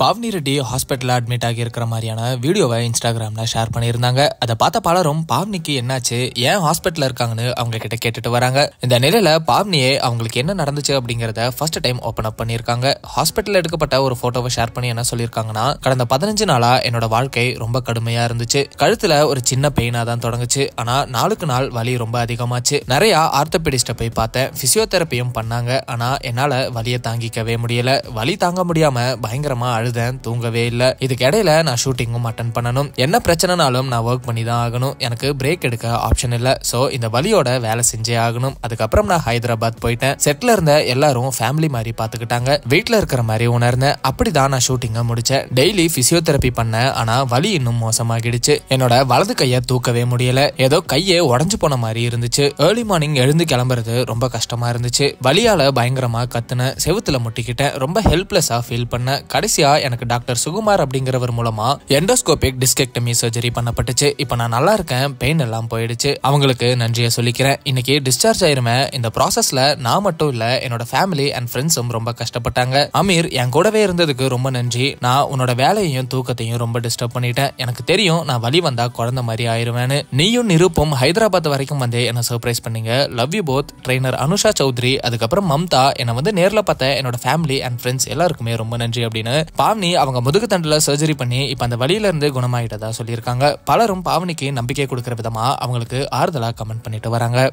பாவ்னி ரெட்டி ஹாஸ்பிட்டலில் அட்மிட் ஆகியிருக்கிற மாதிரியான வீடியோவை இன்ஸ்டாகிராமில் ஷேர் பண்ணியிருந்தாங்க அதை பார்த்த பலரும் பாவ்னிக்கு என்னாச்சு ஏன் ஹாஸ்பிட்டலில் இருக்காங்கன்னு அவங்க கிட்ட கேட்டுட்டு வராங்க இந்த நிலையில் பாவ்னியே அவங்களுக்கு என்ன நடந்துச்சு அப்படிங்கிறத ஃபர்ஸ்ட் டைம் ஓப்பன் அப் பண்ணியிருக்காங்க ஹாஸ்பிட்டலில் எடுக்கப்பட்ட ஒரு ஃபோட்டோவை ஷேர் பண்ணி என்ன சொல்லியிருக்காங்கன்னா கடந்த பதினஞ்சு நாளாக என்னோட வாழ்க்கை ரொம்ப கடுமையாக இருந்துச்சு கழுத்தில் ஒரு சின்ன பெயினாக தான் தொடங்குச்சு ஆனால் நாளுக்கு நாள் வலி ரொம்ப அதிகமாச்சு நிறையா ஆர்த்தபெடிஸ்ட்டை போய் பார்த்தேன் ஃபிசியோதெரப்பியும் பண்ணாங்க ஆனால் என்னால் வலியை தாங்கிக்கவே முடியலை வலி தாங்க முடியாமல் பயங்கரமாக அழுதேன் தூங்கவே இல்லை இதுக்கு இடையில நான் ஷூட்டிங்கும் அட்டன் பண்ணணும் என்ன பிரச்சனைனாலும் நான் ஒர்க் பண்ணி தான் ஆகணும் எனக்கு பிரேக் எடுக்க ஆப்ஷன் இல்லை ஸோ இந்த வலியோட வேலை செஞ்சே ஆகணும் அதுக்கப்புறம் நான் ஹைதராபாத் போயிட்டேன் செட்டில் இருந்த எல்லாரும் ஃபேமிலி மாதிரி பார்த்துக்கிட்டாங்க வீட்டில் இருக்கிற மாதிரி உணர்ந்தேன் அப்படிதான் நான் ஷூட்டிங்கை முடிச்சேன் டெய்லி ஃபிசியோதெரப்பி பண்ணேன் ஆனால் வலி இன்னும் மோசமாகிடுச்சு என்னோட வலது கையை தூக்கவே முடியல ஏதோ கையே உடஞ்சு போன மாதிரி இருந்துச்சு ஏர்லி மார்னிங் எழுந்து கிளம்புறது ரொம்ப கஷ்டமா இருந்துச்சு வலியால பயங்கரமா கத்துனேன் செவுத்துல முட்டிக்கிட்டேன் ரொம்ப ஹெல்ப்லெஸ்ஸா ஃபீல் பண்ணேன் கடைசியா எனக்கு டாக்டர் சுகுமார் அப்படிங்கிறவர் மூலமா எண்டோஸ்கோபிக் டிஸ்கெக்டமி சர்ஜரி பண்ணப்பட்டுச்சு இப்போ நான் நல்லா இருக்கேன் பெயின் எல்லாம் போயிடுச்சு அவங்களுக்கு நன்றியை சொல்லிக்கிறேன் இன்னைக்கு டிஸ்சார்ஜ் ஆயிருமே இந்த ப்ராசஸ்ல நான் மட்டும் இல்ல என்னோட ஃபேமிலி அண்ட் ஃப்ரெண்ட்ஸும் ரொம்ப கஷ்டப்பட்டாங்க அமீர் என் கூடவே இருந்ததுக்கு ரொம்ப நன்றி நான் உன்னோட வேலையையும் தூக்கத்தையும் ரொம்ப டிஸ்டர்ப் பண்ணிட்டேன் எனக்கு தெரியும் நான் வழி வந்தா குழந்தை மாதிரி ஆயிருவேன்னு நீயும் நிருப்பும் ஹைதராபாத் வரைக்கும் வந்து என்ன சர்ப்ரைஸ் பண்ணீங்க love you both trainer Anusha Chaudhary அதுக்கப்புறம் மம்தா என்னை வந்து நேரில் பார்த்த என்னோட ஃபேமிலி அண்ட் ஃப்ரெண்ட்ஸ் எல்லாருக்குமே ரொம்ப நன்றி அப்படின்னு பாவனி அவங்க முதுகு தண்டில் சர்ஜரி பண்ணி இப்போ அந்த வழியிலேருந்து குணமாயிட்டதா சொல்லியிருக்காங்க பலரும் பாவனிக்கு நம்பிக்கை கொடுக்குற விதமாக அவங்களுக்கு ஆறுதலாக கமெண்ட் பண்ணிட்டு வராங்க